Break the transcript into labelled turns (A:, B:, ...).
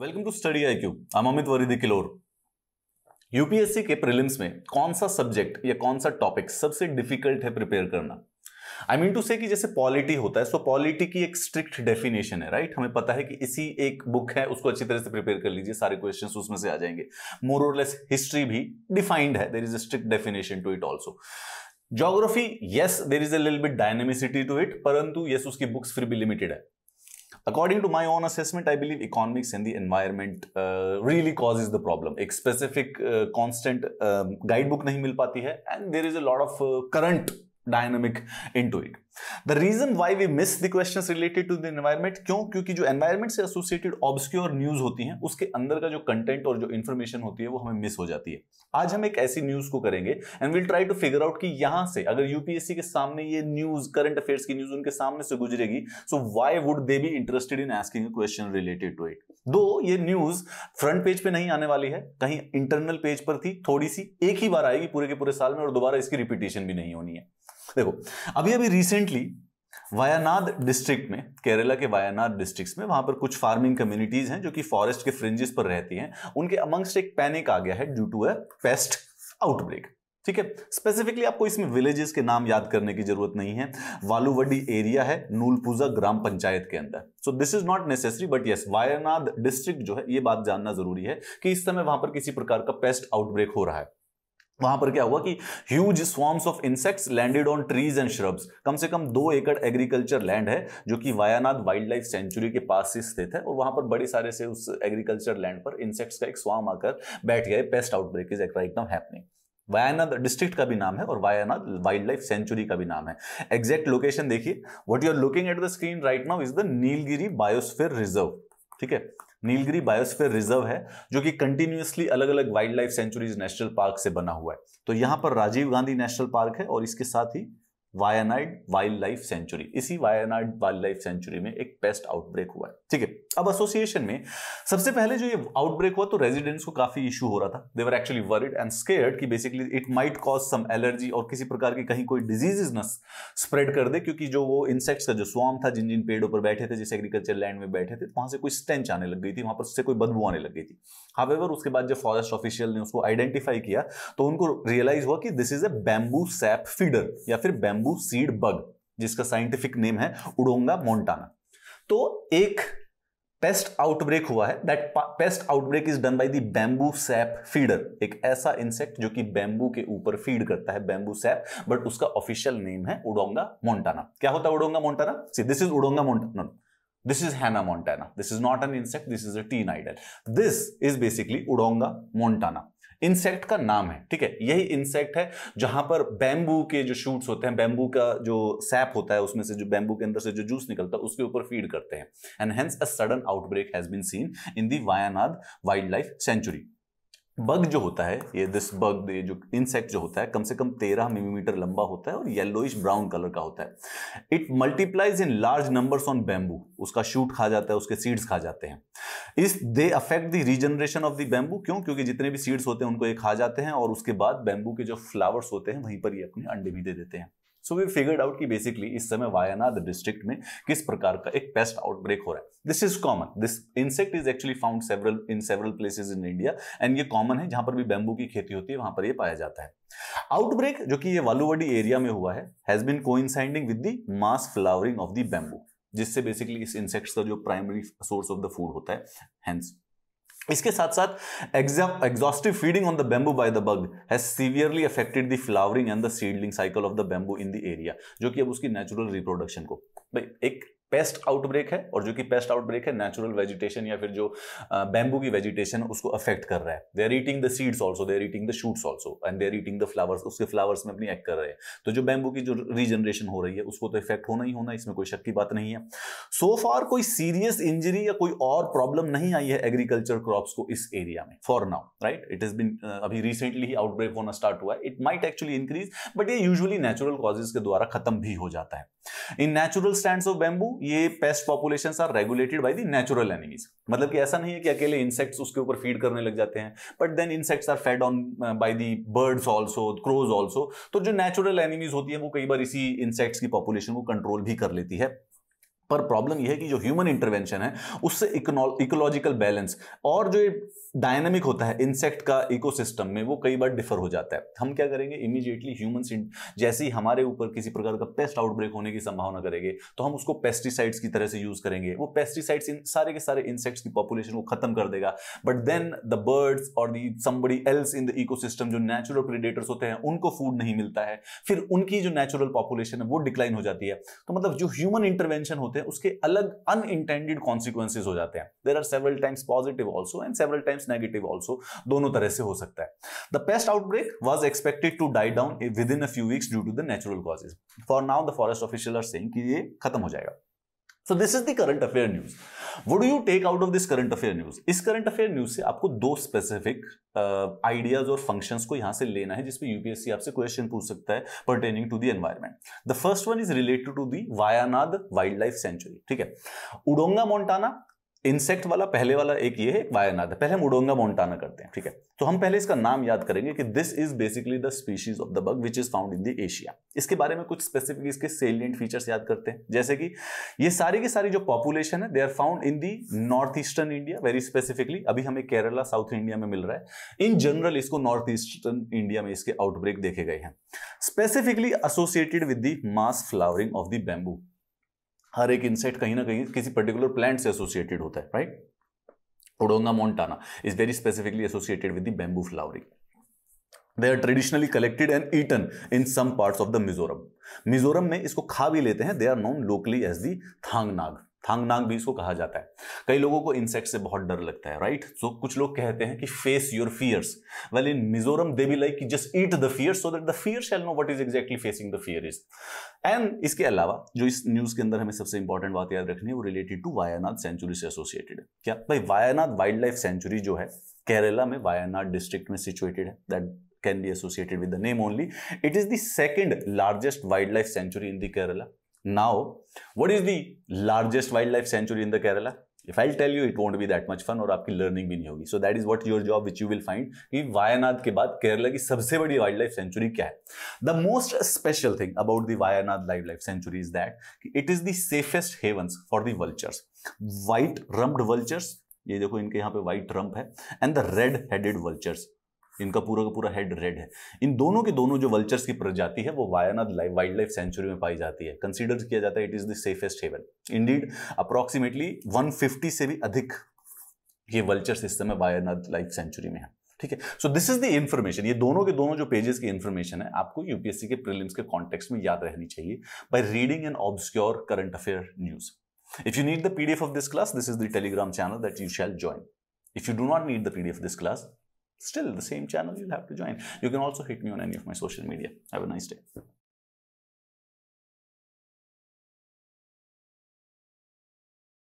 A: Welcome to study IQ I'm Amit अमित वरीदी किलोर यूपीएससी के प्रिलिम्स में कौन सा सब्जेक्ट या कौन सा टॉपिक सबसे डिफिकल्ट है प्रिपेयर करना आई मीन टू से कि जैसे पॉलिटी होता है सो so पॉलिटी की एक स्ट्रिक्ट डेफिनेशन है राइट right? हमें पता है कि इसी एक बुक है उसको अच्छी तरह से प्रिपेयर कर लीजिए सारे क्वेश्चंस उसमें से आ जाएंगे मोर और लेस हिस्ट्री भी डिफाइंड है there is a strict definition to it also geography yes there is a लिल बिट डायनेमिसिटी टू इट परंतु यस उसकी बुक्स फिर भी लिमिटेड है According to my own assessment, I believe economics and the environment uh, really causes the problem. A specific uh, constant um, guidebook नहीं मिल पाती है and there is a lot of uh, current dynamic into it. The reason why we miss the question related to the environment क्यों क्योंकि जो environment से associated obscure news होती है उसके अंदर का जो कंटेंट और जो इन्फॉर्मेशन होती है वो हमें मिस हो जाती है आज हम एक ऐसी न्यूज को करेंगे and will try to figure out कि यहां से अगर यूपीएससी के सामने ये न्यूज करंट अफेयर्स की न्यूज उनके सामने से गुजरेगी so why would they be interested in asking question related to it though ये न्यूज फ्रंट पेज पे नहीं आने वाली है कहीं इंटरनल पेज पर थी थोड़ी सी एक ही बार आएगी पूरे के पूरे साल में और दोबारा इसकी रिपीटेशन भी नहीं होनी है देखो अभी अभी रिसेंटली वायानाद डिस्ट्रिक्ट में केरला के वायानाद डिस्ट्रिक्ट में वहां पर कुछ फार्मिंग कम्युनिटीज हैं जो कि फॉरेस्ट के फ्रिंजेस पर रहती हैं उनके अमंगस्ट एक पैनिक आ गया है due to a pest outbreak ठीक है स्पेसिफिकली आपको इसमें विलेजेस के नाम याद करने की जरूरत नहीं है वालूवडी एरिया है नूलपुजा ग्राम पंचायत के अंदर so this is not necessary but yes Wayanad district जो है ये बात जानना जरूरी है कि इस समय वहां पर किसी प्रकार का पेस्ट आउटब्रेक हो रहा है वहां पर क्या हुआ कि huge swarms of insects landed on trees and shrubs कम से कम दो एकड़ एग्रीकल्चर लैंड है जो कि वायानाथ वाइल्ड लाइफ सेंचुरी के पास ही स्थित है और वहां पर बड़े सारे से उस एग्रीकल्चर लैंड पर इंसेक्ट्स का एक स्वाम आकर बैठ गया pest outbreak is right now happening Wayanad district का भी नाम है और वायानाथ वाइल्ड लाइफ सेंचुरी का भी नाम है एग्जैक्ट लोकेशन देखिए what you are looking at the screen right now is the Nilgiri biosphere reserve ठीक है नीलगिरी बायोस्फीयर रिजर्व है जो कि कंटिन्यूसली अलग अलग wild life sanctuaries national park से बना हुआ है तो यहां पर राजीव गांधी नेशनल पार्क है और इसके साथ ही वायनाइड वाइल्ड लाइफ सेंचुरी इसी वायनाइड वाइल्ड लाइफ सेंचुरी में एक पेस्ट आउटब्रेक हुआ है ठीक है अब एसोसिएशन में सबसे पहले जो ये आउटब्रेक हुआ तो रेजिडेंट्स को काफी इशू हो रहा था they were actually worried and scared कि basically it might cause some allergy और किसी प्रकार की कहीं कोई डिजीजेज न स्प्रेड कर दे क्योंकि जो वो इंसेक्ट्स का जो स्वाम था जिन जिन पेड़ों पर बैठे थे जिस एग्रीकल्चर लैंड में बैठे थे तो वहां से कोई स्टेंच आने लग गई थी वहां पर से कोई बदबू आने लग गई थी हावेवर उसके बाद जब फॉरेस्ट ऑफिशियल ने उसको आइडेंटिफाई किया तो उनको रियलाइज हुआ कि this is a bamboo sap feeder या फिर बैम्बू सीड बग जिसका साइंटिफिक नेम है उड़ोंगा मोन्टाना तो एक पेस्ट आउटब्रेक हुआ है that pest outbreak is done by the bamboo sap feeder एक ऐसा इंसेक्ट जो कि बैम्बू के ऊपर फीड करता है बैम्बू सैप बट उसका ऑफिशियल नेम है उडोंगा मोन्टाना क्या होता है Udonga montana see this is Udonga montana this is Hannah Montana this is not an insect this is a teen idol this is basically Udonga montana insect का नाम है ठीक है यही इंसेक्ट है जहां पर बैंबू के जो शूट्स होते हैं बैंबू का जो सैप होता है उसमें से जो बैंबू के अंदर से जो जूस निकलता है उसके ऊपर फीड करते हैं and hence a sudden outbreak has been seen in the Wayanad wild life sanctuary bug जो होता है ये दिस बग ये जो इंसेक्ट जो होता है कम से कम तेरह मिलीमीटर लंबा होता है और येलोइश ब्राउन कलर का होता है it multiplies in large numbers on bamboo उसका शूट खा जाता है उसके सीड्स खा जाते हैं इस they affect the regeneration of the bamboo क्यों क्योंकि जितने भी सीड्स होते हैं उनको ये खा जाते हैं और उसके बाद बैम्बू के जो फ्लावर्स होते हैं वहीं पर ये अपने अंडे भी दे देते हैं सो वी फिगर्ड आउट कि बेसिकली इस समय वायनाद डिस्ट्रिक्ट में किस प्रकार का एक पेस्ट आउटब्रेक हो रहा है this is common this insect is actually found several in several places in India and ये कॉमन है जहां पर भी बैंबू की खेती होती है वहां पर ये पाया जाता है आउटब्रेक जो कि ये वालूवाडी एरिया में हुआ है has been coinciding with the mass flowering of the bamboo जिससे बेसिकली इस इंसेक्ट्स का जो primary source of the food होता है हैंस इसके साथ साथ exhaustive feeding on the bamboo by the bug has severely affected the flowering and the seedling cycle of the bamboo in the area जो कि अब उसकी नेचुरल रिप्रोडक्शन को भाई एक पेस्ट आउटब्रेक है और जो कि पेस्ट आउटब्रेक है नेचुरल वेजिटेशन या फिर जो बैम्बू की वेजिटेशन उसको अफेक्ट कर रहा है they are eating the seeds also they are eating the shoots also and they are eating the flowers उसके फ्लावर्स में अपनी एक्ट कर रहे हैं तो जो बैम्बू की जो रीजनरेशन हो रही है उसको तो इफेक्ट होना ही होना इसमें कोई शक की बात नहीं है सो so फार कोई सीरियस इंजरी या कोई और प्रॉब्लम नहीं आई है एग्रीकल्चर क्रॉप्स को इस एरिया में for now right it is been अभी रिसेंटली ही आउटब्रेक होना स्टार्ट हुआ है it might actually increase but ये यूजली नेचुरल कॉजेज के द्वारा खत्म भी हो जाता है in natural stand of bamboo ये pest population are regulated by the natural enemies मतलब कि ऐसा नहीं है कि अकेले इंसेक्ट्स उसके ऊपर फीड करने लग जाते हैं but then insects are fed on by the birds also crows also तो जो नेचुरल एनिमीज होती है वो कई बार इसी इंसेक्ट्स की पॉपुलेशन को कंट्रोल भी कर लेती है पर प्रॉब्लम यह है कि जो ह्यूमन इंटरवेंशन है उससे इकोलॉजिकल बैलेंस और जो डायनेमिक होता है इंसेक्ट का इकोसिस्टम में वो कई बार डिफर हो जाता है हम क्या करेंगे इमीजिएटली ह्यूमन जैसे ही हमारे ऊपर किसी प्रकार का पेस्ट आउटब्रेक होने की संभावना करेंगे तो हम उसको पेस्टिसाइड्स की तरह से यूज करेंगे वो पेस्टिसाइड्स इन सारे के सारे इंसेक्ट्स की पॉपुलेशन को खत्म कर देगा बट देन द बर्ड्स और the somebody else in the ecosystem जो नेचुरल प्रीडेटर्स होते हैं उनको फूड नहीं मिलता है फिर उनकी जो नेचुरल पॉपुलेशन है वो डिक्लाइन हो जाती है तो मतलब जो ह्यूमन इंटरवेंशन होते होते हैं उसके अलग अन इंटेंडेड कॉन्सिक्वेंसेज हो जाते हैं there are several times positive also and several times negative also दोनों तरह से हो सकता है the pest outbreak was expected to die down within a few weeks due to the natural causes for now the forest official are saying कि ये खत्म हो जाएगा so this is the current affair news would you take out of this current affair news इस current affair news से आपको दो specific ideas uh, और फंक्शंस को यहां से लेना है जिसमें यूपीएससी आपसे क्वेश्चन पूछ सकता है pertaining to the environment the first one is related to the Wayanad wild life sanctuary ठीक है उडोंगा मोन्टाना इंसेक्ट वाला पहले वाला एक ये है एक है पहले हम उडोंगा मोन्टाना करते हैं ठीक है तो हम पहले इसका नाम याद करेंगे कि this is basically the species of the bug which is found in the Asia इसके बारे में कुछ स्पेसिफिक इसके सेलियंट फीचर्स याद करते हैं जैसे कि ये सारी की सारी जो पॉपुलेशन है they are found in the north eastern India very specifically अभी हमें केरला साउथ इंडिया में मिल रहा है इन जनरल इसको नॉर्थ ईस्टर्न इंडिया में इसके आउटब्रेक देखे गए हैं specifically associated with the mass flowering of the bamboo हर एक इंसेक्ट कहीं ना कहीं किसी पर्टिकुलर प्लांट से एसोसिएटेड होता है right Udonga montana is very specifically associated with the bamboo flowering they are traditionally collected and eaten in some parts of the Mizoram Mizoram में इसको खा भी लेते हैं they are known locally as the थांग नाग थांगनांग भी इसको कहा जाता है कई लोगों को इंसेक्ट से बहुत डर लगता है राइट सो so, कुछ लोग कहते हैं कि face your fears well in Mizoram they be like just eat the fear so that the fear shall know what is exactly facing the fear is and इसके अलावा जो इस न्यूज के अंदर हमें सबसे इंपॉर्टेंट बात याद रखनी है वो रिलेटेड टू वायानाथ सेंचुरी से एसोसिएटेड है क्या भाई वायानाथ वाइल्ड लाइफ सेंचुरी जो है केरला में वायानाथ डिस्ट्रिक्ट में सिचुएटेड है that be associated with the name only it is the second largest wild life sanctuary in the Kerala Now, what is the largest wildlife sanctuary in the Kerala? If I'll tell you, it won't be that much fun और आपकी learning भी नहीं होगी. So that is what your job which you will find कि वायानाद के बाद केरला की सबसे बड़ी वाइल्ड लाइफ सेंचुरी क्या है the most special thing about the Wayanad wild life sanctuary is that it is the safest havens for the vultures white rumped vultures ये देखो इनके यहाँ पे व्हाइट ट्रम्प है and the red headed vultures इनका पूरा का पूरा हेड रेड है इन दोनों के दोनों जो वल्चर्स की प्रजाति है वो वायानाथ वाइल्ड लाइफ सेंचुरी में पाई जाती है कंसीडर किया जाता है it is the safest haven indeed approximately 150 से भी अधिक ये वल्चर्स इस समय वायानाथ लाइफ सेंचुरी में है ठीक है so this is the information ये दोनों के दोनों जो पेजेस की इन्फॉर्मेशन है आपको यूपीएससी के प्रिलिम्स के कॉन्टेक्स्ट में याद रहनी चाहिए by reading an obscure current affair news if you need the PDF of this class this is the Telegram channel that you shall join if you do not need the PDF this class still the same channel you'll have to join. You can also hit me on any of my social media. Have a nice day.